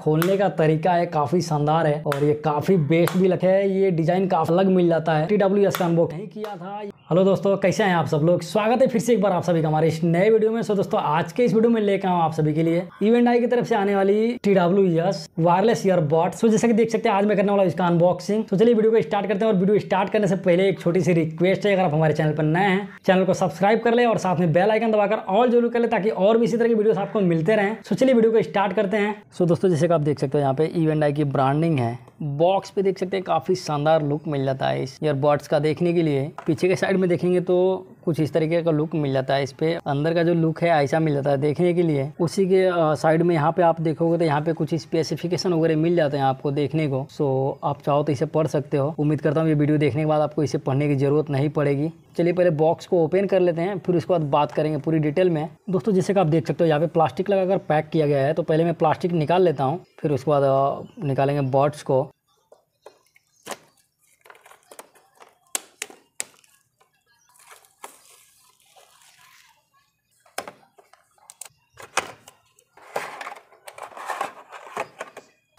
खोलने का तरीका है काफ़ी शानदार है और ये काफ़ी बेस्ट भी लगे है ये डिज़ाइन काफ़ी अलग मिल जाता है टी डब्ल्यू एस कॉम्बो नहीं किया था हेलो दोस्तों कैसे हैं आप सब लोग स्वागत है फिर से एक बार आप सभी का हमारे इस नए वीडियो में सो दोस्तों आज के इस वीडियो में लेकर आऊँ आप सभी के लिए इवेंट आई की तरफ से आने वाली T W S wireless earbud so जैसे कि देख सकते हैं आज मैं करने वाला इसका अनबॉक्सिंग तो चलिए वीडियो को स्टार्ट करते हैं और वीडियो स्टार्ट करने से पहले एक छोटी सी रिक्वेस्ट है अगर आप हमारे चैनल पर नए हैं चैनल को सब्सक्राइब कर ले और साथ में बेल आइकन दबाकर ऑल जरूर कर ले ताकि और भी इसी तरह की वीडियो आपको मिलते रहे सो चलिए वीडियो को स्टार्ट करते हैं सो दोस्तों जैसे जैसे कि आप देख सकते हो यहाँ पे ई एंड आई की ब्रांडिंग है बॉक्स पे देख सकते हैं काफ़ी शानदार लुक मिल जाता है इस ईयरबड्स का देखने के लिए पीछे के साइड में देखेंगे तो कुछ इस तरीके का लुक मिल जाता है इस पे अंदर का जो लुक है ऐसा मिल जाता है देखने के लिए उसी के साइड में यहाँ पे आप देखोगे तो यहाँ पे कुछ स्पेसिफिकेशन वगैरह मिल जाते हैं आपको देखने को सो आप चाहो तो इसे पढ़ सकते हो उम्मीद करता हूँ ये वीडियो देखने के बाद आपको इसे पढ़ने की जरूरत नहीं पड़ेगी चलिए पहले बॉक्स को ओपन कर लेते हैं फिर उसके बाद बात करेंगे पूरी डिटेल में दोस्तों जैसे कि आप देख सकते हो यहाँ पे प्लास्टिक लगाकर पैक किया गया है तो पहले मैं प्लास्टिक निकाल लेता हूँ फिर उसके बाद निकालेंगे बर्ड्स को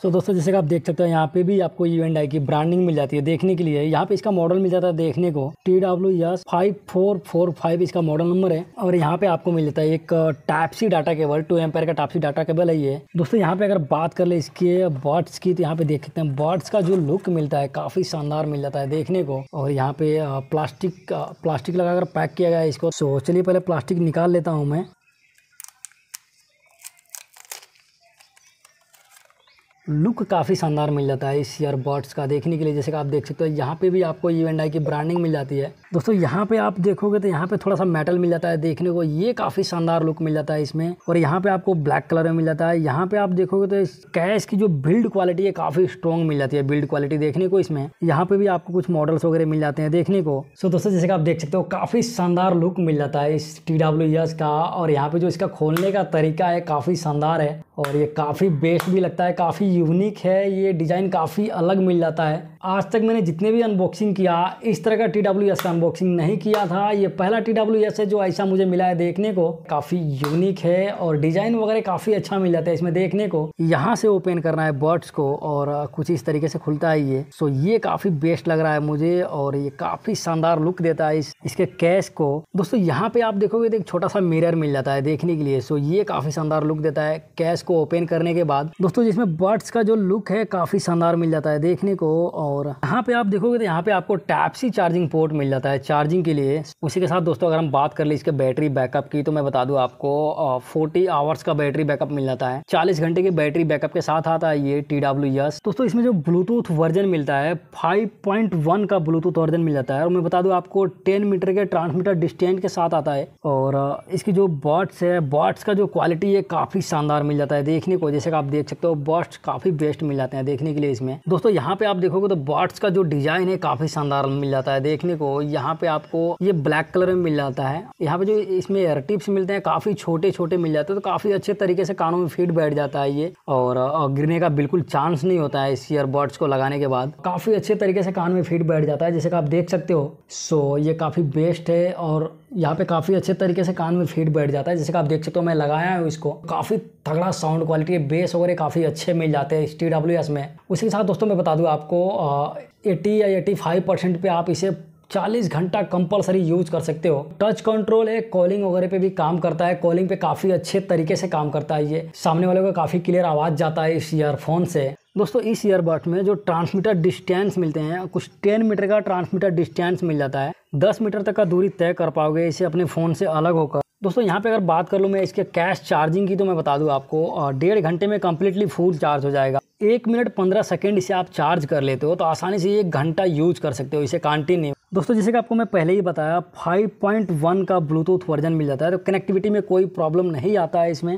सो so, दोस्तों जैसे कि आप देख सकते हो यहाँ पे भी आपको यू एंड आई की ब्रांडिंग मिल जाती है देखने के लिए यहाँ पे इसका मॉडल मिल जाता है देखने को T W S five four four five इसका मॉडल नंबर है और यहाँ पे आपको मिल जाता है एक type C data cable two ampere का टाइपसी डाटा केबल है ये दोस्तों यहाँ पे अगर बात कर ले इसके बर्ड्स की तो यहाँ पे देख सकते हैं बर्ड्स का जो लुक मिलता है काफी शानदार मिल जाता है देखने को और यहाँ पे प्लास्टिक प्लास्टिक लगाकर पैक किया गया है इसको सो चलिए पहले प्लास्टिक निकाल लेता हूँ मैं लुक काफ़ी शानदार मिल जाता है इस ईयरबड्स का देखने के लिए जैसे कि आप देख सकते हो यहाँ पे भी आपको ई एंड आई की ब्रांडिंग मिल जाती है दोस्तों यहाँ पे आप देखोगे तो यहाँ पे थोड़ा सा मेटल मिल जाता है देखने को ये काफ़ी शानदार लुक मिल जाता है इसमें और यहाँ पे आपको ब्लैक कलर में मिल जाता है यहाँ पे आप देखोगे तो इस कैश की जो बिल्ड क्वालिटी है काफ़ी स्ट्रॉन्ग मिल जाती है बिल्ड क्वालिटी देखने को इसमें यहाँ पे भी आपको कुछ मॉडल्स वगैरह मिल जाते हैं देखने को सो दोस्तों जैसे कि आप देख सकते हो काफ़ी शानदार लुक मिल जाता है इस टी का और यहाँ पे जो इसका खोलने का तरीका है काफ़ी शानदार है और ये काफ़ी बेस्ट भी लगता है काफ़ी यूनिक है ये डिज़ाइन काफ़ी अलग मिल जाता है आज तक मैंने जितने भी अनबॉक्सिंग किया इस तरह का टी का अनबॉक्सिंग नहीं किया था ये पहला टी डब्ल्यू एस है जो ऐसा मुझे मिला है देखने को काफ़ी यूनिक है और डिज़ाइन वगैरह काफ़ी अच्छा मिल जाता है इसमें देखने को यहाँ से ओपन करना है बर्ड्स को और कुछ इस तरीके से खुलता है ये सो ये काफ़ी बेस्ट लग रहा है मुझे और ये काफ़ी शानदार लुक देता है इस, इसके कैश को दोस्तों यहाँ पे आप देखोगे तो एक छोटा सा मिरर मिल जाता है देखने के लिए सो ये काफ़ी शानदार लुक देता है कैश को ओपन करने के बाद दोस्तों जिसमें बर्ड्स का जो लुक है काफ़ी शानदार मिल जाता है देखने को और यहाँ पे आप देखोगे तो यहाँ पे आपको टाइप सी चार्जिंग पोर्ट मिल जाता है जाता है चार्जिंग के लिए उसी के साथ दोस्तों अगर हम बात कर ले इसके बैटरी बैकअप की तो मैं बता दूं आपको 40 आवर्स का बैटरी बैकअप मिल जाता है 40 घंटे के बैटरी बैकअप के साथ आता है ये टी डब्ल्यू दोस्तों इसमें जो ब्लूटूथ वर्जन मिलता है फाइव का ब्लूटूथ वर्जन मिल जाता है और मैं बता दू आपको टेन मीटर के ट्रांसमीटर डिस्टेंस के साथ आता है और इसकी जो बॉट्स है बॉट्स का जो क्वालिटी है काफ़ी शानदार मिल जाता है देखने को जैसे आप देख सकते हो बॉट्स काफ़ी बेस्ट मिल जाते हैं देखने के लिए इसमें दोस्तों यहाँ पे आप देखोगे तो बॉट्स का जो डिज़ाइन है काफ़ी शानदार मिल जाता है देखने को यहाँ पे आपको ये ब्लैक कलर में मिल जाता है यहाँ पे जो इसमें एयर टिप्स मिलते हैं काफ़ी छोटे छोटे मिल जाते हैं तो काफ़ी अच्छे तरीके से कानों में फिट बैठ जाता है ये और गिरने का बिल्कुल चांस नहीं होता है इस ईयरबड्स को लगाने के बाद काफ़ी अच्छे तरीके से कान में फिट बैठ जाता है जैसे कि आप देख सकते हो सो ये काफ़ी बेस्ट है और यहाँ पे काफ़ी अच्छे तरीके से कान में फिट बैठ जाता है जैसे कि आप देख सकते हो मैं लगाया हूँ इसको काफ़ी तगड़ा साउंड क्वालिटी बेस वगैरह काफ़ी अच्छे मिल जाते हैं एस में उसी के साथ दोस्तों मैं बता दूँ आपको एटी या एटी फाइव परसेंट पे आप इसे 40 घंटा कंपलसरी यूज कर सकते हो टच कंट्रोल है कॉलिंग वगैरह पे भी काम करता है कॉलिंग पे काफ़ी अच्छे तरीके से काम करता है ये सामने वाले को काफ़ी क्लियर आवाज़ जाता है इस ईयरफोन से दोस्तों इस ईयरबड में जो ट्रांसमीटर डिस्टेंस मिलते हैं कुछ 10 मीटर का ट्रांसमीटर डिस्टेंस मिल जाता है 10 मीटर तक का दूरी तय कर पाओगे इसे अपने फ़ोन से अलग होकर दोस्तों यहाँ पे अगर बात कर लूँ मैं इसके कैश चार्जिंग की तो मैं बता दूँ आपको डेढ़ घंटे में कम्प्लीटली फुल चार्ज हो जाएगा एक मिनट पंद्रह सेकेंड इसे आप चार्ज कर लेते हो तो आसानी से एक घंटा यूज कर सकते हो इसे कंटिन्यू दोस्तों जैसे कि आपको मैं पहले ही बताया 5.1 का ब्लूटूथ वर्जन मिल जाता है तो कनेक्टिविटी में कोई प्रॉब्लम नहीं आता है इसमें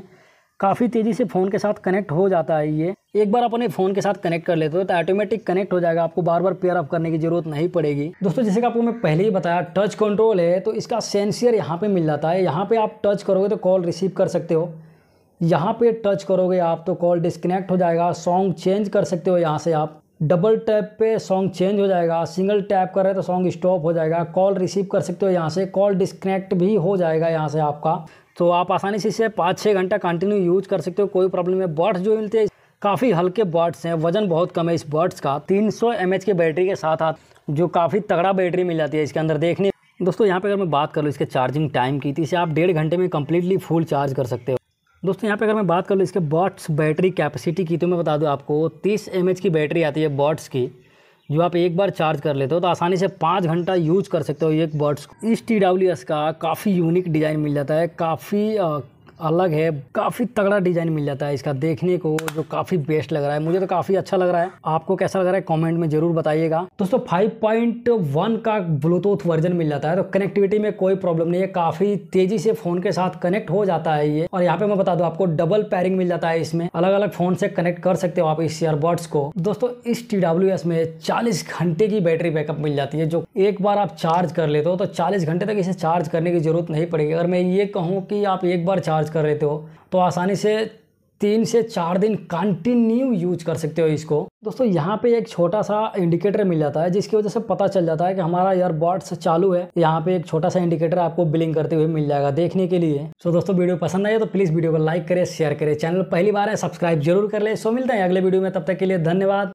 काफ़ी तेज़ी से फ़ोन के साथ कनेक्ट हो जाता है ये एक बार अपने फ़ोन के साथ कनेक्ट कर लेते हो तो ऑटोमेटिक कनेक्ट हो जाएगा आपको बार बार पेयर अप करने की ज़रूरत नहीं पड़ेगी दोस्तों जैसे कि आपको मैं पहले ही बताया टच कंट्रोल है तो इसका सेंसियर यहाँ पर मिल जाता है यहाँ पर आप टच करोगे तो कॉल रिसीव कर सकते हो यहाँ पे टच करोगे आप तो कॉल डिस्कनेक्ट हो जाएगा सॉन्ग चेंज कर सकते हो यहाँ से आप डबल टैप पे सॉन्ग चेंज हो जाएगा सिंगल टैप करें तो सॉन्ग स्टॉप हो जाएगा कॉल रिसीव कर सकते हो यहाँ से कॉल डिस्कनेक्ट भी हो जाएगा यहाँ से आपका तो आप आसानी से इसे पाँच छः घंटा कंटिन्यू यूज कर सकते हो कोई प्रॉब्लम है बर्ड्स जो मिलते हैं काफ़ी हल्के बर्ड्स हैं वजन बहुत कम है इस बर्ड्स का तीन सौ की बैटरी के साथ साथ जो काफ़ी तगड़ा बैटरी मिल जाती है इसके अंदर देखने दोस्तों यहाँ पर अगर मैं बात करूँ इसके चार्जिंग टाइम की तो इसे आप डेढ़ घंटे में कम्प्लीटली फुल चार्ज कर सकते हो दोस्तों यहाँ पे अगर मैं बात कर लूँ इसके बॉट्स बैटरी कैपेसिटी की तो मैं बता दूँ आपको तीस एम की बैटरी आती है बॉट्स की जो आप एक बार चार्ज कर लेते हो तो आसानी से पाँच घंटा यूज कर सकते हो एक बॉट्स को इस टी का काफ़ी यूनिक डिज़ाइन मिल जाता है काफ़ी अलग है काफ़ी तगड़ा डिज़ाइन मिल जाता है इसका देखने को जो काफ़ी बेस्ट लग रहा है मुझे तो काफ़ी अच्छा लग रहा है आपको कैसा लग रहा है कॉमेंट में ज़रूर बताइएगा दोस्तों फाइव पॉइंट वन का ब्लूटूथ वर्जन मिल जाता है तो कनेक्टिविटी में कोई प्रॉब्लम नहीं है काफ़ी तेज़ी से फ़ोन के साथ कनेक्ट हो जाता है ये और यहाँ पे मैं बता दू आपको डबल पैरिंग मिल जाता है इसमें अलग अलग फ़ोन से कनेक्ट कर सकते हो आप इस ईयरबड्स को दोस्तों इस टी में चालीस घंटे की बैटरी बैकअप मिल जाती है जो एक बार आप चार्ज कर लेते हो तो चालीस घंटे तक इसे चार्ज करने की जरूरत नहीं पड़ेगी अगर मैं ये कहूँ कि आप एक बार चार्ज कर लेते हो तो आसानी से तीन से चार दिन कंटिन्यू यूज कर सकते हो इसको दोस्तों यहाँ पे एक छोटा सा इंडिकेटर मिल जाता है जिसकी वजह से पता चल जाता है कि हमारा ईयरबड्स चालू है यहाँ पे एक छोटा सा इंडिकेटर आपको बिलिंग करते हुए मिल जाएगा देखने के लिए सो दोस्तों वीडियो पसंद आए तो प्लीज़ वीडियो को लाइक करें शेयर करें चैनल पहली बार है सब्सक्राइब जरूर कर ले सो मिलते हैं अगले वीडियो में तब तक के लिए धन्यवाद